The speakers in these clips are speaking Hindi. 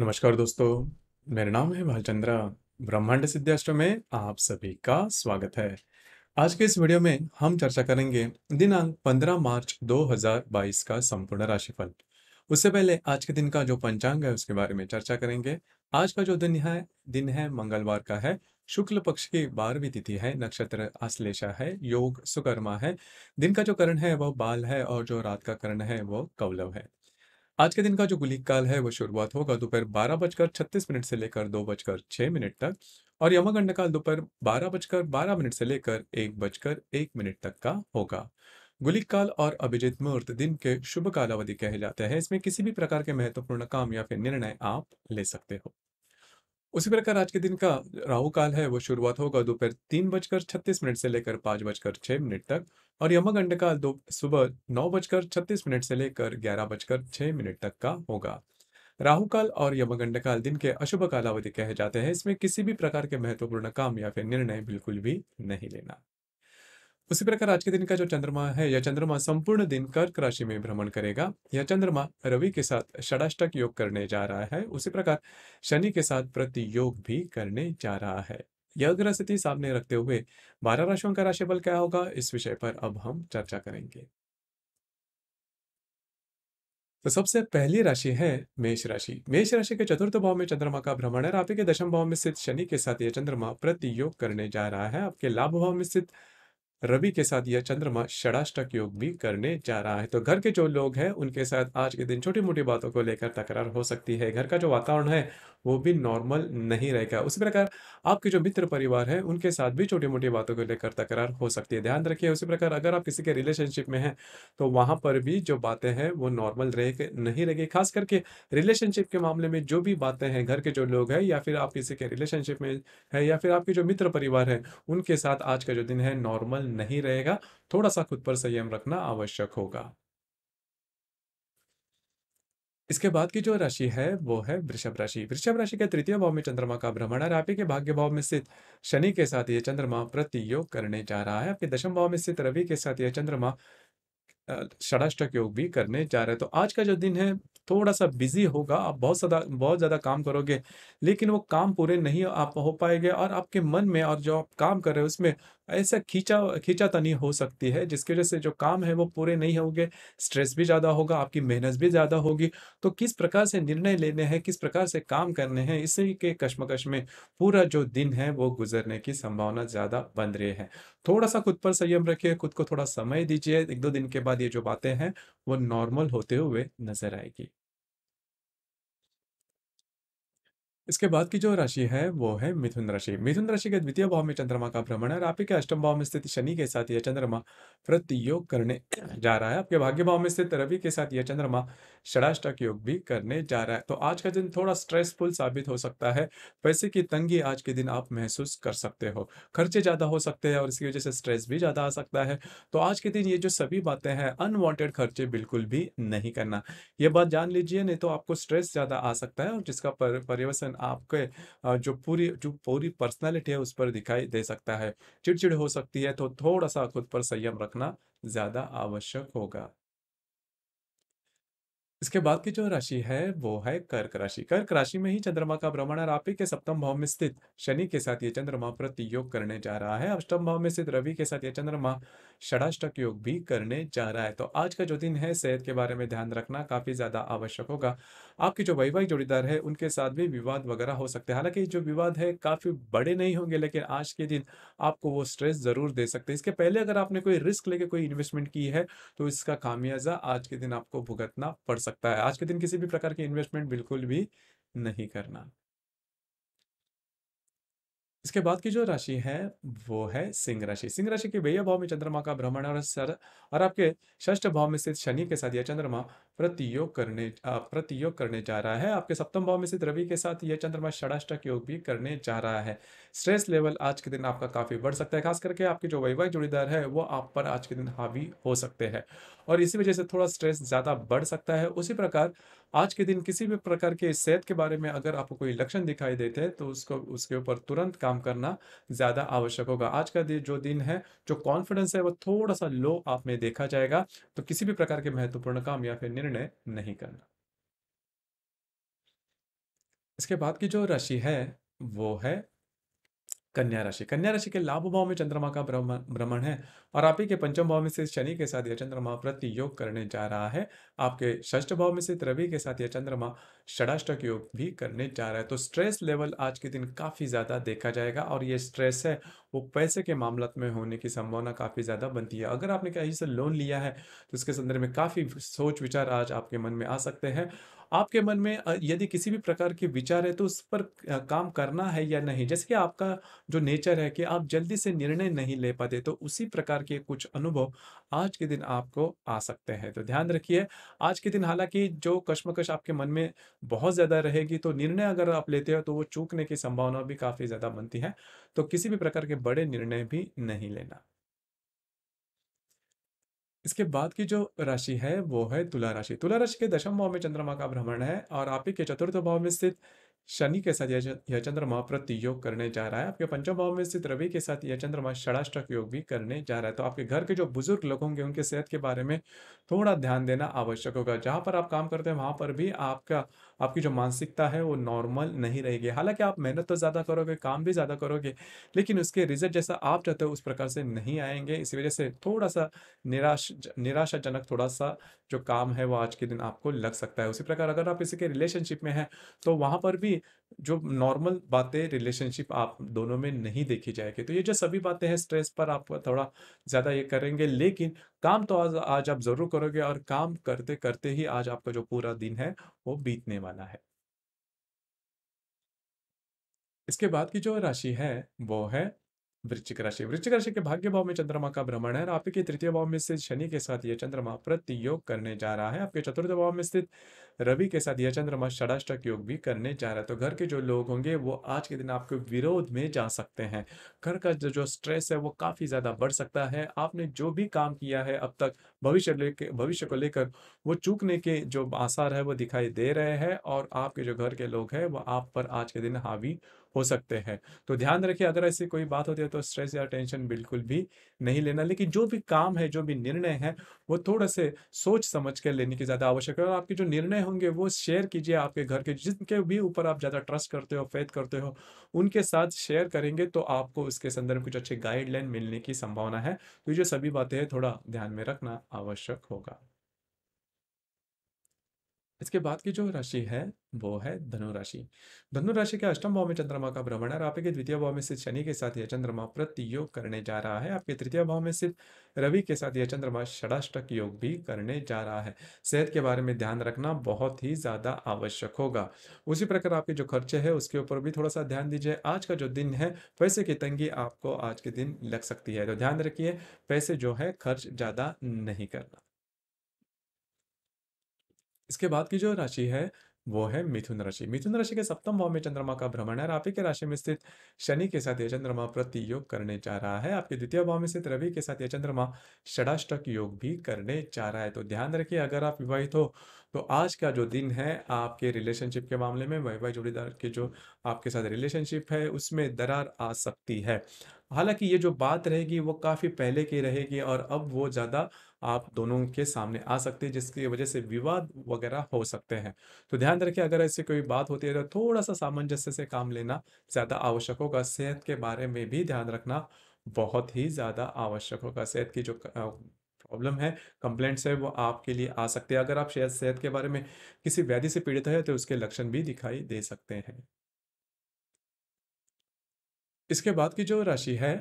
नमस्कार दोस्तों मेरा नाम है भालचंद्रा ब्रह्मांड सिद्धाष्टम में आप सभी का स्वागत है आज के इस वीडियो में हम चर्चा करेंगे दिनांक 15 मार्च 2022 का संपूर्ण राशिफल उससे पहले आज के दिन का जो पंचांग है उसके बारे में चर्चा करेंगे आज का जो दिन है दिन है मंगलवार का है शुक्ल पक्ष की बारहवीं तिथि है नक्षत्र आश्लेषा है योग सुकर्मा है दिन का जो करण है वह बाल है और जो रात का करण है वह कौलव है आज के दिन का जो गुलिक काल है वह शुरुआत होगा दोपहर बारह बजकर छत्तीस मिनट से लेकर दो बजकर छह मिनट तक और यमगंड काल दोपहर बारह बजकर बारह मिनट से लेकर एक बजकर एक मिनट तक का होगा गुलिक काल और अभिजित मुहूर्त दिन के शुभ कालावधि कहे जाते हैं इसमें किसी भी प्रकार के महत्वपूर्ण काम या फिर निर्णय आप ले सकते हो उसी प्रकार आज के दिन का राहु काल है वो शुरुआत होगा दोपहर तीन बजकर छत्तीस मिनट से लेकर पांच बजकर छह मिनट तक और यमगंड का सुबह नौ बजकर छत्तीस मिनट से लेकर ग्यारह बजकर छह मिनट तक का होगा राहु काल और यमगंड काल दिन के अशुभ कालावधि कहे जाते हैं इसमें किसी भी प्रकार के महत्वपूर्ण काम या फिर निर्णय बिल्कुल भी नहीं लेना उसी प्रकार आज के दिन का जो चंद्रमा है यह चंद्रमा संपूर्ण दिन कर्क राशि में भ्रमण करेगा यह चंद्रमा रवि के साथ षडाष्टक योग करने जा रहा है उसी प्रकार शनि के साथ प्रति योग भी करने जा रहा है यह ग्रह स्थिति सामने रखते हुए बारह राशियों का राशिफल क्या होगा इस विषय पर अब हम चर्चा करेंगे तो सबसे पहली राशि है मेष राशि मेष राशि के चतुर्थ भाव में चंद्रमा का भ्रमण है आपके दशम भाव में स्थित शनि के साथ यह चंद्रमा प्रतियोग करने जा रहा है आपके लाभ भाव में स्थित रवि के साथ यह चंद्रमा षडाष्टक योग भी करने जा रहा है तो घर के जो लोग हैं उनके साथ आज के दिन छोटी मोटी बातों को लेकर तकरार हो सकती है घर का जो वातावरण है वो भी नॉर्मल नहीं रहेगा उसी प्रकार आपके जो मित्र परिवार है उनके साथ भी छोटी मोटी बातों को लेकर तकरार हो सकती है ध्यान रखिए उसी प्रकार अगर आप किसी के रिलेशनशिप में हैं तो वहाँ पर भी जो बातें हैं वो नॉर्मल रह नहीं रहेगी खास करके रिलेशनशिप के मामले में जो भी बातें हैं घर के जो लोग हैं या फिर आप किसी के रिलेशनशिप में है या फिर आपके जो मित्र परिवार है उनके साथ आज का जो दिन है नॉर्मल नहीं रहेगा थोड़ा सा खुद पर संयम रखना आवश्यक होगा इसके बाद की जो राशि है वो है वृषभ राशि वृषभ राशि के तृतीय भाव में चंद्रमा का भ्रमण है आपके भाग्य भाव में स्थित शनि के साथ ये चंद्रमा प्रतियोग करने जा रहा है आपके दशम भाव में स्थित रवि के साथ यह चंद्रमा षडाष्टक योग भी करने जा रहे हैं तो आज का जो दिन है थोड़ा सा बिजी होगा आप बहुत ज़्यादा बहुत ज़्यादा काम करोगे लेकिन वो काम पूरे नहीं आप हो पाएंगे और आपके मन में और जो आप काम कर रहे हो उसमें ऐसा खींचा खींचा तनी तो हो सकती है जिसकी वजह से जो काम है वो पूरे नहीं होंगे स्ट्रेस भी ज़्यादा होगा आपकी मेहनत भी ज़्यादा होगी तो किस प्रकार से निर्णय लेने हैं किस प्रकार से काम करने हैं इसी के कश्मकश में पूरा जो दिन है वो गुजरने की संभावना ज़्यादा बन रही है थोड़ा सा खुद पर संयम रखिए खुद को थोड़ा समय दीजिए एक दो दिन के बाद ये जो बातें हैं वो नॉर्मल होते हुए नजर आएगी इसके बाद की जो राशि है वो है मिथुन राशि मिथुन राशि के द्वितीय भाव में चंद्रमा का भ्रमण है और आपके अष्टम भाव में स्थित शनि के साथ यह चंद्रमा व्रत योग करने जा रहा है आपके भाग्य भाव में स्थित रवि के साथ यह चंद्रमा षडाष्टक योग भी करने जा रहा है तो आज का दिन थोड़ा स्ट्रेसफुल साबित हो सकता है पैसे की तंगी आज के दिन आप महसूस कर सकते हो खर्चे ज़्यादा हो सकते हैं और इसकी वजह से स्ट्रेस भी ज़्यादा आ सकता है तो आज के दिन ये जो सभी बातें हैं अनवॉन्टेड खर्चे बिल्कुल भी नहीं करना ये बात जान लीजिए नहीं तो आपको स्ट्रेस ज़्यादा आ सकता है और जिसका परिवर्तन आपके जो पूरी जो पूरी पर्सनैलिटी है उस पर दिखाई दे सकता है चिड़चिड़ हो सकती है तो थोड़ा सा खुद पर संयम रखना ज़्यादा आवश्यक होगा इसके बाद की जो राशि है वो है कर्क राशि कर्क राशि में ही चंद्रमा का भ्रमण और आपके सप्तम भाव में स्थित शनि के साथ ये चंद्रमा प्रति योग करने जा रहा है अष्टम भाव में स्थित रवि के साथ ये चंद्रमा षडाष्टक योग भी करने जा रहा है तो आज का जो दिन है सेहत के बारे में ध्यान रखना काफी ज्यादा आवश्यक होगा आपके जो वैवाहिक जोड़ीदार है उनके साथ भी विवाद वगैरह हो सकते हैं हालांकि जो विवाद है काफी बड़े नहीं होंगे लेकिन आज के दिन आपको वो स्ट्रेस जरूर दे सकते हैं इसके पहले अगर आपने कोई रिस्क लेके कोई इन्वेस्टमेंट की है तो इसका खामियाजा आज के दिन आपको भुगतना पड़ सकता है आज के दिन किसी भी प्रकार की इन्वेस्टमेंट बिल्कुल भी नहीं करना इसके बाद की जो राशि है वो है सिंह राशि सिंह राशि के भैया भाव में चंद्रमा का भ्रमण और सर और आपके षष्ठ भाव में स्थित शनि के साथ यह चंद्रमा प्रतियोग करने प्रतियोग करने जा रहा है आपके सप्तम भाव में स्थित रवि के साथ यह चंद्रमा षडाष्टक योग भी करने जा रहा है स्ट्रेस लेवल आज के दिन आपका काफ़ी बढ़ सकता है खास करके आपके जो वैवाहिक जोड़ीदार है वो आप पर आज के दिन हावी हो सकते हैं और इसी वजह से थोड़ा स्ट्रेस ज़्यादा बढ़ सकता है उसी प्रकार आज के दिन किसी भी प्रकार के सेहत के बारे में अगर आपको कोई लक्षण दिखाई देते हैं तो उसको उसके ऊपर तुरंत काम करना ज़्यादा आवश्यक होगा आज का जो दिन है जो कॉन्फिडेंस है वो थोड़ा सा लो आप में देखा जाएगा तो किसी भी प्रकार के महत्वपूर्ण काम या फिर निर्णय निर्णय नहीं करना इसके बाद की जो राशि है वो है कन्या राशि कन्या राशि के लाभ भाव में चंद्रमा का भ्रमण है और आप ही के पंचम भाव में से शनि के साथ यह चंद्रमा प्रति योग करने जा रहा है आपके षष्ठ भाव में से रवि के साथ यह चंद्रमा षडाष्टक योग भी करने जा रहा है तो स्ट्रेस लेवल आज के दिन काफ़ी ज़्यादा देखा जाएगा और ये स्ट्रेस है वो पैसे के मामला में होने की संभावना काफ़ी ज़्यादा बनती है अगर आपने कहीं से लोन लिया है तो इसके संदर्भ में काफ़ी सोच विचार आज आपके मन में आ सकते हैं आपके मन में यदि किसी भी प्रकार के विचार है तो उस पर काम करना है या नहीं जैसे कि आपका जो नेचर है कि आप जल्दी से निर्णय नहीं ले पाते तो उसी प्रकार के कुछ अनुभव आज के दिन आपको आ सकते हैं तो ध्यान रखिए आज के दिन हालांकि जो कश्मकश आपके मन में बहुत ज़्यादा रहेगी तो निर्णय अगर आप लेते हो तो वो चूकने की संभावना भी काफ़ी ज़्यादा बनती है तो किसी भी प्रकार के बड़े निर्णय भी नहीं लेना इसके बाद की जो राशि है वो है तुला राशि तुला राशि के दशम भाव में चंद्रमा का भ्रमण है और आपके चतुर्थ भाव में स्थित शनि के साथ यह चंद्रमा प्रति योग करने जा रहा है आपके पंचम भाव में स्थित रवि के साथ यह चंद्रमा षडाष्टक योग भी करने जा रहा है तो आपके घर के जो बुजुर्ग लोग होंगे उनके सेहत के बारे में थोड़ा ध्यान देना आवश्यक होगा जहां पर आप काम करते हैं वहां पर भी आपका आपकी जो मानसिकता है वो नॉर्मल नहीं रहेगी हालांकि आप मेहनत तो ज़्यादा करोगे काम भी ज़्यादा करोगे लेकिन उसके रिजल्ट जैसा आप चाहते हो उस प्रकार से नहीं आएंगे इसी वजह से थोड़ा सा निराश निराशाजनक थोड़ा सा जो काम है वो आज के दिन आपको लग सकता है उसी प्रकार अगर आप किसी के रिलेशनशिप में हैं तो वहाँ पर भी जो नॉर्मल बातें रिलेशनशिप आप दोनों में नहीं देखी जाएगी तो ये जो सभी बातें हैं स्ट्रेस पर आप थोड़ा ज़्यादा ये करेंगे लेकिन काम तो आज आज आप ज़रूर करोगे और काम करते करते ही आज आपका जो पूरा दिन है वो बीतने वाला है इसके बाद की जो राशि है वो है वृश्चिक राशि वृश्चिक राशि के भाग्य भाव में चंद्रमा का भ्रमण है और आपके तृतीय भाव में स्थित शनि के साथ यह चंद्रमा प्रतियोग करने जा रहा है आपके चतुर्थ भाव में स्थित रवि के साथ यह चंद्रमा षडाष्टक योग भी करने जा रहा है तो घर के जो लोग होंगे वो आज के दिन आपके विरोध में जा सकते हैं घर का जो स्ट्रेस है वो काफी ज्यादा बढ़ सकता है आपने जो भी काम किया है अब तक भविष्य लेके भविष्य को लेकर वो चूकने के जो आसार है वो दिखाई दे रहे हैं और आपके जो घर के लोग हैं वो आप पर आज के दिन हावी हो सकते हैं तो ध्यान रखिए अगर ऐसी कोई बात होती है तो स्ट्रेस या टेंशन बिल्कुल भी नहीं लेना लेकिन जो भी काम है जो भी निर्णय है वो थोड़ा से सोच समझ कर लेने की ज़्यादा आवश्यकता है और आपके जो निर्णय होंगे वो शेयर कीजिए आपके घर के जिनके भी ऊपर आप ज़्यादा ट्रस्ट करते हो फेथ करते हो उनके साथ शेयर करेंगे तो आपको उसके संदर्भ में कुछ अच्छे गाइडलाइन मिलने की संभावना है तो ये सभी बातें थोड़ा ध्यान में रखना आवश्यक होगा इसके बाद की जो राशि है वो है धनु राशि धनु राशि के अष्टम भाव में चंद्रमा का भ्रमण है और आपके द्वितीय भाव में सिर्फ शनि के साथ यह चंद्रमा प्रतियोग करने जा रहा है आपके तृतीय भाव में सिर्फ रवि के साथ यह चंद्रमा षडाष्टक योग भी करने जा रहा है सेहत के बारे में ध्यान रखना बहुत ही ज़्यादा आवश्यक होगा उसी प्रकार आपके जो खर्चे है उसके ऊपर भी थोड़ा सा ध्यान दीजिए आज का जो दिन है पैसे की तंगी आपको आज के दिन लग सकती है तो ध्यान रखिए पैसे जो है खर्च ज़्यादा नहीं करना इसके बाद की जो राशि है वो है मिथुन राशि मिथुन राशि के सप्तम भाव में चंद्रमा का भ्रमण है और के राशि में स्थित शनि के साथ यह चंद्रमा प्रति योग करने जा रहा है आपके द्वितीय भाव में स्थित रवि के साथ यह चंद्रमा षडाष्टक योग भी करने जा रहा है तो ध्यान रखिए अगर आप विवाहित हो तो आज का जो दिन है आपके रिलेशनशिप के मामले में वैवाहिक जोड़ीदार के जो आपके साथ रिलेशनशिप है उसमें दरार आ सकती है हालांकि ये जो बात रहेगी वो काफ़ी पहले की रहेगी और अब वो ज़्यादा आप दोनों के सामने आ सकते हैं जिसकी वजह से विवाद वगैरह हो सकते हैं तो ध्यान रखिए अगर ऐसी कोई बात होती है तो थोड़ा सा सामंजस्य से काम लेना ज़्यादा आवश्यक होगा सेहत के बारे में भी ध्यान रखना बहुत ही ज़्यादा आवश्यक होगा सेहत की जो प्रॉब्लम है कंप्लेंट्स है वो आपके लिए आ सकते हैं अगर आप शायद सेहत के बारे में किसी व्याधि से पीड़ित है तो उसके लक्षण भी दिखाई दे सकते हैं इसके बाद की जो राशि है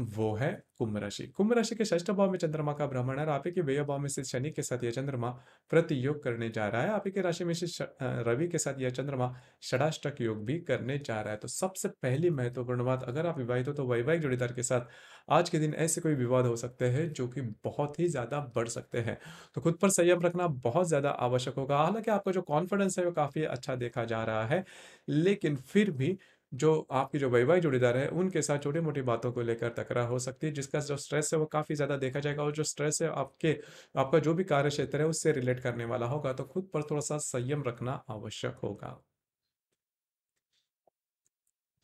वो है कुंभ राशि कुंभ राशि के ष्ठ भाव में चंद्रमा का भ्रमण है और आप व्यय भाव में से शनि के साथ यह चंद्रमा प्रतियोग करने जा रहा है आप राशि में से रवि के साथ यह चंद्रमा षडाष्टक योग भी करने जा रहा है तो सबसे पहली महत्वपूर्ण बात अगर आप विवाहित हो तो वैवाहिक जोड़ीदार के साथ आज के दिन ऐसे कोई विवाद हो सकते हैं जो कि बहुत ही ज्यादा बढ़ सकते हैं तो खुद पर संयम रखना बहुत ज्यादा आवश्यक होगा हालांकि आपका जो कॉन्फिडेंस है वो काफी अच्छा देखा जा रहा है लेकिन फिर भी जो आपके जो वैवाहिक जोड़ीदार है उनके साथ छोटी मोटी बातों को लेकर तकरार हो सकती है जिसका जो स्ट्रेस है वो काफ़ी ज़्यादा देखा जाएगा और जो स्ट्रेस है आपके आपका जो भी कार्य क्षेत्र है उससे रिलेट करने वाला होगा तो खुद पर थोड़ा सा संयम रखना आवश्यक होगा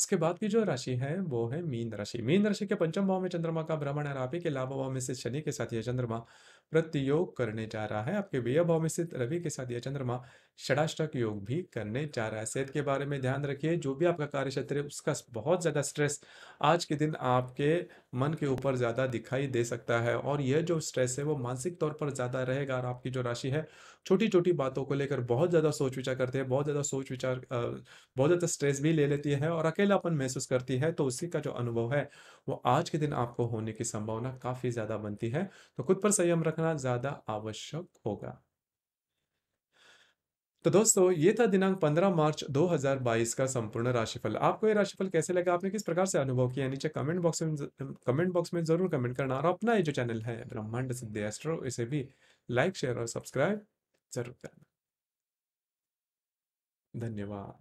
इसके बाद की जो राशि है वो है मीन राशि मीन राशि के पंचम भाव में चंद्रमा का भ्रमण है आप ही के लाभ भाव में से शनि के साथ यह चंद्रमा प्रतियोग करने जा रहा है आपके व्यय भाव में स्थित रवि के साथ यह चंद्रमा षडाष्टक योग भी करने जा रहा है सेहत के बारे में ध्यान रखिए जो भी आपका कार्य क्षेत्र है उसका बहुत ज़्यादा स्ट्रेस आज के दिन आपके मन के ऊपर ज़्यादा दिखाई दे सकता है और यह जो स्ट्रेस है वो मानसिक तौर पर ज़्यादा रहेगा और आपकी जो राशि है छोटी छोटी बातों को लेकर बहुत ज़्यादा सोच विचार करते हैं बहुत ज़्यादा सोच विचार बहुत ज़्यादा स्ट्रेस भी ले लेती है और अकेलापन महसूस करती है तो उसी का जो अनुभव है वो आज के दिन आपको होने की संभावना काफ़ी ज़्यादा बनती है तो खुद पर संयम रखना ज़्यादा आवश्यक होगा तो दोस्तों ये था दिनांक 15 मार्च 2022 का संपूर्ण राशिफल आपको ये राशिफल कैसे लगा आपने किस प्रकार से अनुभव किया नीचे कमेंट बॉक्स में कमेंट बॉक्स में जरूर कमेंट करना और अपना ये जो चैनल है ब्रह्मांड सिद्धि एस्ट्रो इसे भी लाइक शेयर और सब्सक्राइब ゼロみたい は、